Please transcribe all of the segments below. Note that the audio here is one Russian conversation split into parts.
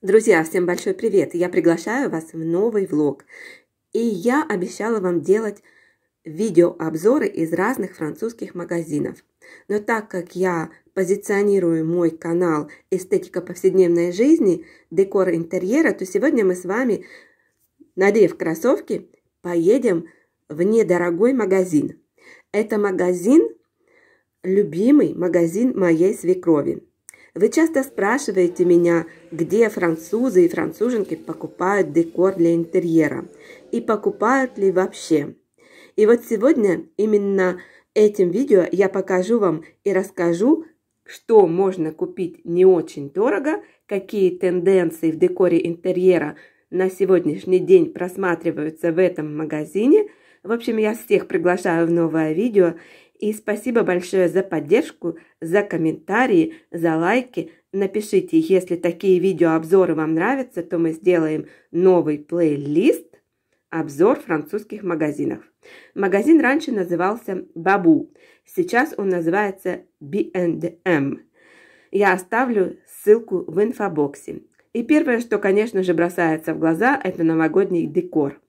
Друзья, всем большой привет! Я приглашаю вас в новый влог. И я обещала вам делать видеообзоры из разных французских магазинов. Но так как я позиционирую мой канал «Эстетика повседневной жизни», «Декор интерьера», то сегодня мы с вами, надев кроссовки, поедем в недорогой магазин. Это магазин, любимый магазин моей свекрови. Вы часто спрашиваете меня, где французы и француженки покупают декор для интерьера и покупают ли вообще. И вот сегодня именно этим видео я покажу вам и расскажу, что можно купить не очень дорого, какие тенденции в декоре интерьера на сегодняшний день просматриваются в этом магазине. В общем, я всех приглашаю в новое видео, и спасибо большое за поддержку, за комментарии, за лайки. Напишите, если такие видеообзоры вам нравятся, то мы сделаем новый плейлист «Обзор французских магазинов». Магазин раньше назывался «Бабу». Сейчас он называется B&M. Эм». Я оставлю ссылку в инфобоксе. И первое, что, конечно же, бросается в глаза, это новогодний декор.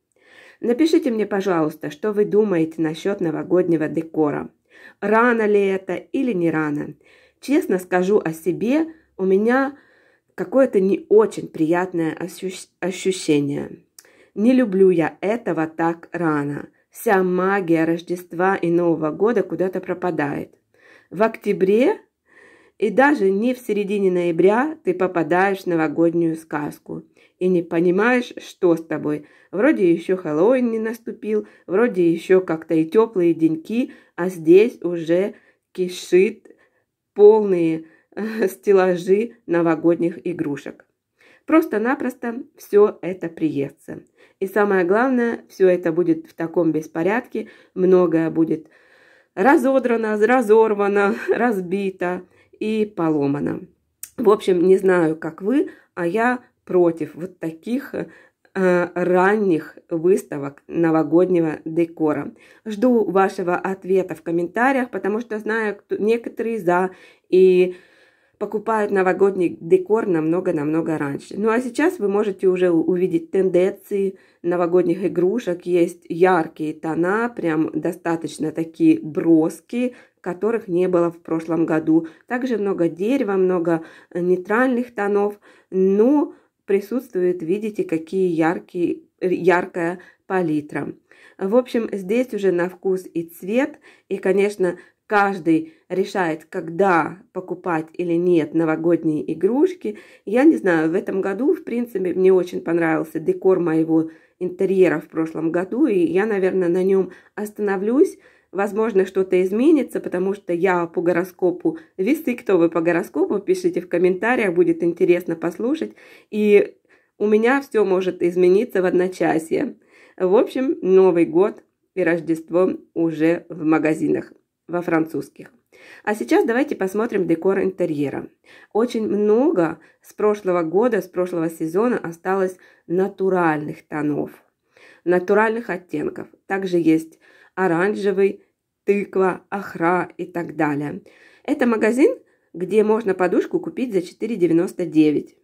Напишите мне, пожалуйста, что вы думаете насчет новогоднего декора рано ли это или не рано. Честно скажу о себе, у меня какое-то не очень приятное ощущение. Не люблю я этого так рано. Вся магия Рождества и Нового года куда-то пропадает. В октябре и даже не в середине ноября ты попадаешь в новогоднюю сказку и не понимаешь, что с тобой. Вроде еще Хэллоуин не наступил, вроде еще как-то и теплые деньки, а здесь уже кишит полные э, стеллажи новогодних игрушек. Просто-напросто все это приестся. И самое главное, все это будет в таком беспорядке, многое будет разодрано, разорвано, разбито – и поломана. В общем, не знаю, как вы, а я против вот таких э, ранних выставок новогоднего декора. Жду вашего ответа в комментариях, потому что знаю, кто, некоторые за и покупают новогодний декор намного-намного раньше. Ну а сейчас вы можете уже увидеть тенденции новогодних игрушек. Есть яркие тона, прям достаточно такие броски, которых не было в прошлом году. Также много дерева, много э, нейтральных тонов, но ну, присутствует, видите, какие яркие, э, яркая палитра. В общем, здесь уже на вкус и цвет, и, конечно, каждый решает, когда покупать или нет новогодние игрушки. Я не знаю, в этом году, в принципе, мне очень понравился декор моего интерьера в прошлом году, и я, наверное, на нем остановлюсь. Возможно, что-то изменится, потому что я по гороскопу весы. Кто вы по гороскопу, пишите в комментариях, будет интересно послушать. И у меня все может измениться в одночасье. В общем, Новый год и Рождество уже в магазинах во французских. А сейчас давайте посмотрим декор интерьера. Очень много с прошлого года, с прошлого сезона осталось натуральных тонов, натуральных оттенков. Также есть оранжевый, тыква, охра и так далее. Это магазин, где можно подушку купить за 4,99.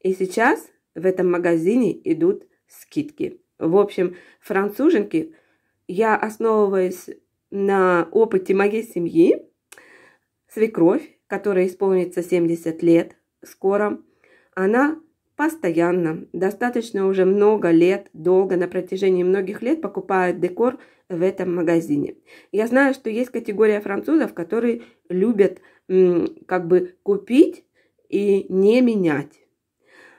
И сейчас в этом магазине идут скидки. В общем, француженки, я основываясь на опыте моей семьи. Свекровь, которая исполнится 70 лет скоро, она постоянно, достаточно уже много лет, долго, на протяжении многих лет покупает декор в этом магазине. Я знаю, что есть категория французов, которые любят как бы купить и не менять.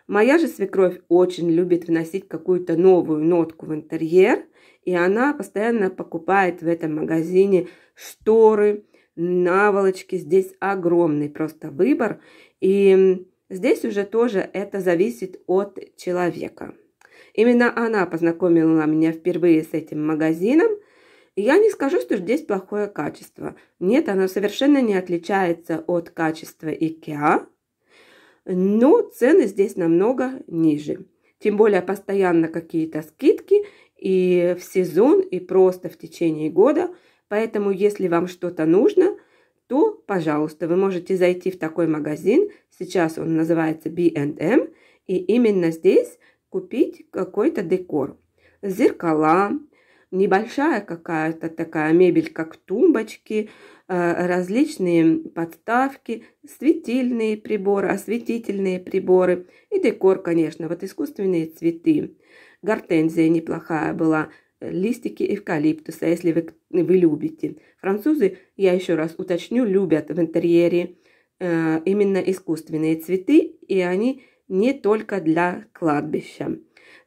Моя же свекровь очень любит вносить какую-то новую нотку в интерьер – и она постоянно покупает в этом магазине шторы, наволочки. Здесь огромный просто выбор. И здесь уже тоже это зависит от человека. Именно она познакомила меня впервые с этим магазином. я не скажу, что здесь плохое качество. Нет, оно совершенно не отличается от качества IKEA, но цены здесь намного ниже. Тем более постоянно какие-то скидки, и в сезон, и просто в течение года. Поэтому, если вам что-то нужно, то, пожалуйста, вы можете зайти в такой магазин. Сейчас он называется B&M. И именно здесь купить какой-то декор. Зеркала, небольшая какая-то такая мебель, как тумбочки, э, различные подставки, светильные приборы, осветительные приборы и декор, конечно, вот искусственные цветы. Гортензия неплохая была, э, листики эвкалиптуса, если вы, вы любите. Французы, я еще раз уточню, любят в интерьере э, именно искусственные цветы, и они не только для кладбища.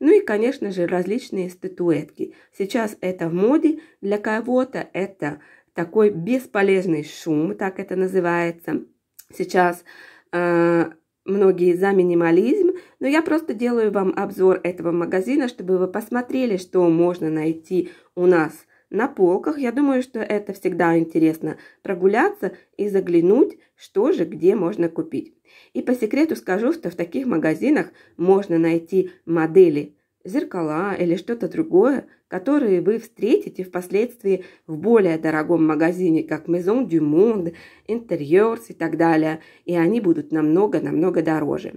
Ну и, конечно же, различные статуэтки. Сейчас это в моде, для кого-то это такой бесполезный шум, так это называется. Сейчас э, многие за минимализм, но я просто делаю вам обзор этого магазина, чтобы вы посмотрели, что можно найти у нас на полках. Я думаю, что это всегда интересно прогуляться и заглянуть, что же где можно купить. И по секрету скажу, что в таких магазинах можно найти модели зеркала или что-то другое, которые вы встретите впоследствии в более дорогом магазине, как Maison du Monde, Interiors и так далее, и они будут намного-намного дороже.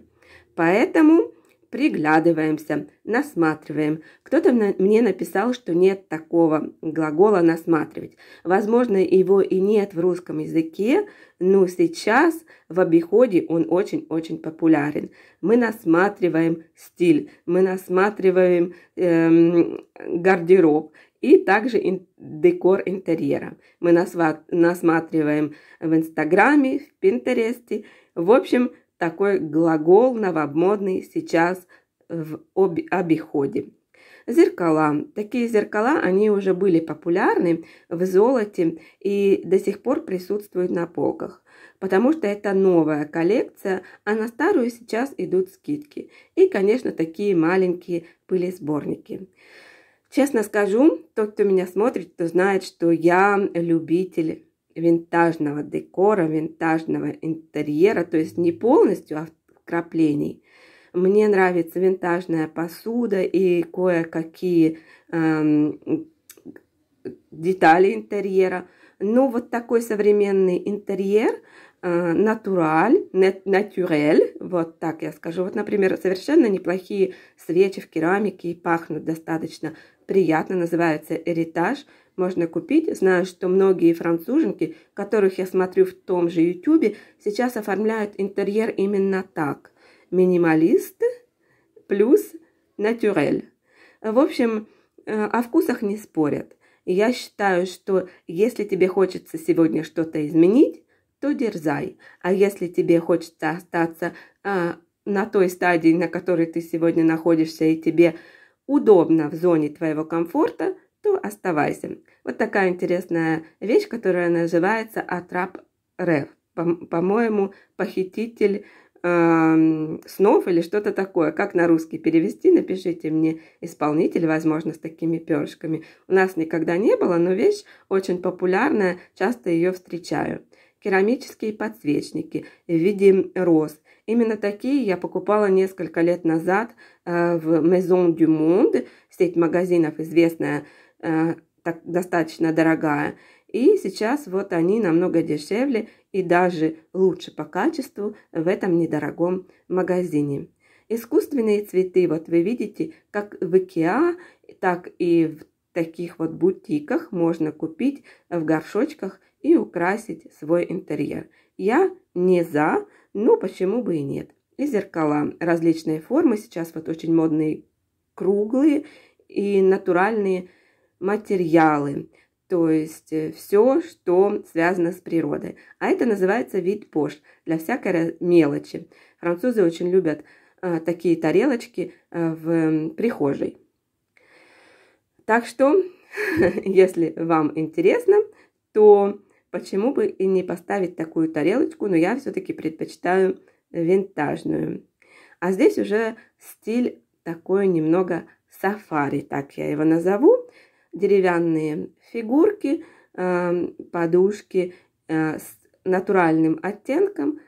Поэтому приглядываемся, насматриваем. Кто-то мне написал, что нет такого глагола «насматривать». Возможно, его и нет в русском языке, но сейчас в обиходе он очень-очень популярен. Мы насматриваем стиль, мы насматриваем эм, гардероб и также ин декор интерьера. Мы насматриваем в Инстаграме, в Пинтересте. В общем, такой глагол новомодный сейчас в об обиходе. Зеркала. Такие зеркала, они уже были популярны в золоте и до сих пор присутствуют на полках, потому что это новая коллекция, а на старую сейчас идут скидки. И, конечно, такие маленькие пылесборники. Честно скажу, тот, кто меня смотрит, то знает, что я любитель винтажного декора, винтажного интерьера, то есть не полностью, а вкраплений. Мне нравится винтажная посуда и кое-какие эм, детали интерьера. Но вот такой современный интерьер, э, натураль, натюрель, вот так я скажу. Вот, например, совершенно неплохие свечи в керамике и пахнут достаточно приятно, называется «Эритаж» можно купить, знаю, что многие француженки, которых я смотрю в том же YouTube, сейчас оформляют интерьер именно так. Минималист плюс натюрель. В общем, э, о вкусах не спорят. Я считаю, что если тебе хочется сегодня что-то изменить, то дерзай. А если тебе хочется остаться а, на той стадии, на которой ты сегодня находишься, и тебе удобно в зоне твоего комфорта, то оставайся. Вот такая интересная вещь, которая называется «Атрап Рев». По-моему, похититель э, снов или что-то такое. Как на русский перевести, напишите мне исполнитель, возможно, с такими перышками. У нас никогда не было, но вещь очень популярная, часто ее встречаю. Керамические подсвечники в виде роз. Именно такие я покупала несколько лет назад э, в Maison du Monde, сеть магазинов, известная Э, так, достаточно дорогая. И сейчас вот они намного дешевле и даже лучше по качеству в этом недорогом магазине. Искусственные цветы, вот вы видите, как в Икеа, так и в таких вот бутиках можно купить в горшочках и украсить свой интерьер. Я не за, но почему бы и нет. И зеркала различные формы, сейчас вот очень модные круглые и натуральные материалы, то есть э, все, что связано с природой. А это называется вид пош для всякой мелочи. Французы очень любят а, такие тарелочки а, в м, прихожей. Так что, если вам интересно, то почему бы и не поставить такую тарелочку, но я все-таки предпочитаю винтажную. А здесь уже стиль такой немного сафари, так я его назову деревянные фигурки, э, подушки э, с натуральным оттенком.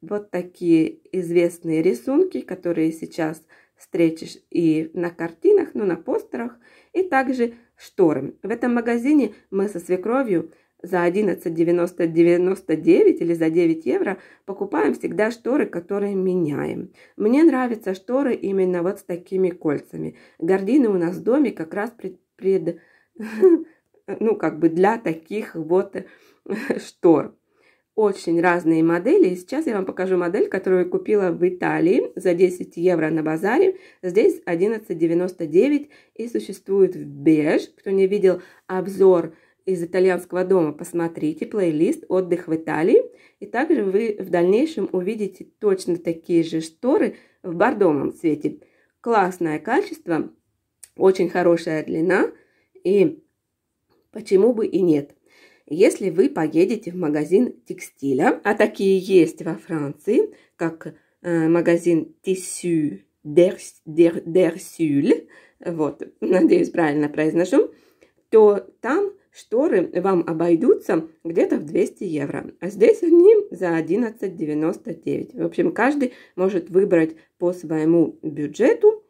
Вот такие известные рисунки, которые сейчас встретишь и на картинах, ну, на постерах, и также шторы. В этом магазине мы со свекровью за 11,99 или за 9 евро покупаем всегда шторы, которые меняем. Мне нравятся шторы именно вот с такими кольцами. Гордины у нас в доме как раз пред... ну, как бы для таких вот э, штор. Очень разные модели. И сейчас я вам покажу модель, которую я купила в Италии за 10 евро на базаре. Здесь 11,99 и существует в беж. Кто не видел обзор из итальянского дома, посмотрите плейлист «Отдых в Италии». И также вы в дальнейшем увидите точно такие же шторы в бордовом цвете. Классное качество, очень хорошая длина, и почему бы и нет. Если вы поедете в магазин текстиля, а такие есть во Франции, как э, магазин Тисю Дерсюль, вот, надеюсь, правильно произношу, то там шторы вам обойдутся где-то в 200 евро. А здесь они за 11,99. В общем, каждый может выбрать по своему бюджету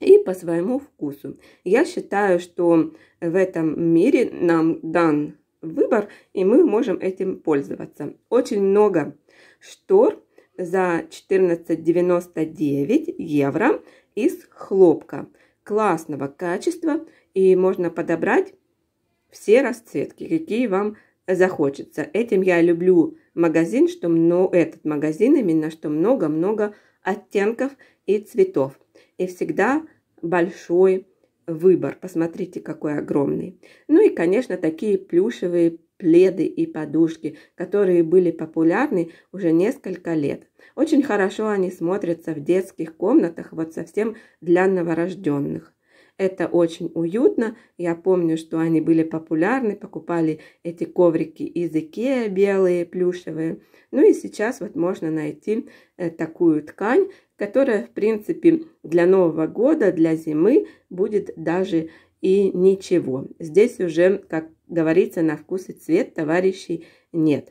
и по своему вкусу. Я считаю, что в этом мире нам дан выбор, и мы можем этим пользоваться. Очень много штор за 14,99 евро из хлопка классного качества, и можно подобрать все расцветки, какие вам захочется. Этим я люблю магазин, что много, этот магазин именно, что много-много оттенков и цветов и всегда большой выбор. Посмотрите, какой огромный. Ну и, конечно, такие плюшевые пледы и подушки, которые были популярны уже несколько лет. Очень хорошо они смотрятся в детских комнатах, вот совсем для новорожденных. Это очень уютно. Я помню, что они были популярны, покупали эти коврики из Икеа, белые, плюшевые. Ну и сейчас вот можно найти э, такую ткань, которая, в принципе, для Нового года, для зимы будет даже и ничего. Здесь уже, как говорится, на вкус и цвет товарищей нет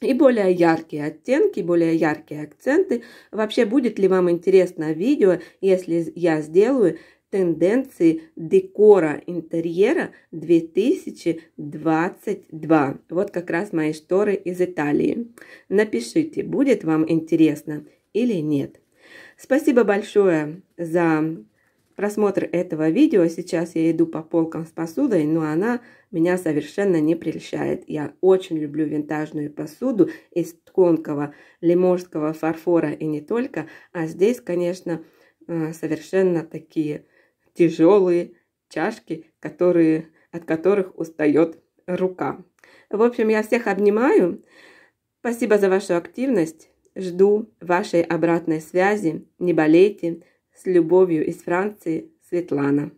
и более яркие оттенки, более яркие акценты. Вообще, будет ли вам интересно видео, если я сделаю тенденции декора интерьера 2022. Вот как раз мои шторы из Италии. Напишите, будет вам интересно или нет. Спасибо большое за просмотр этого видео. Сейчас я иду по полкам с посудой, но она меня совершенно не прельщает. Я очень люблю винтажную посуду из тонкого лиможского фарфора и не только. А здесь, конечно, э, совершенно такие тяжелые чашки, которые, от которых устает рука. В общем, я всех обнимаю. Спасибо за вашу активность. Жду вашей обратной связи. Не болейте. С любовью из Франции, Светлана.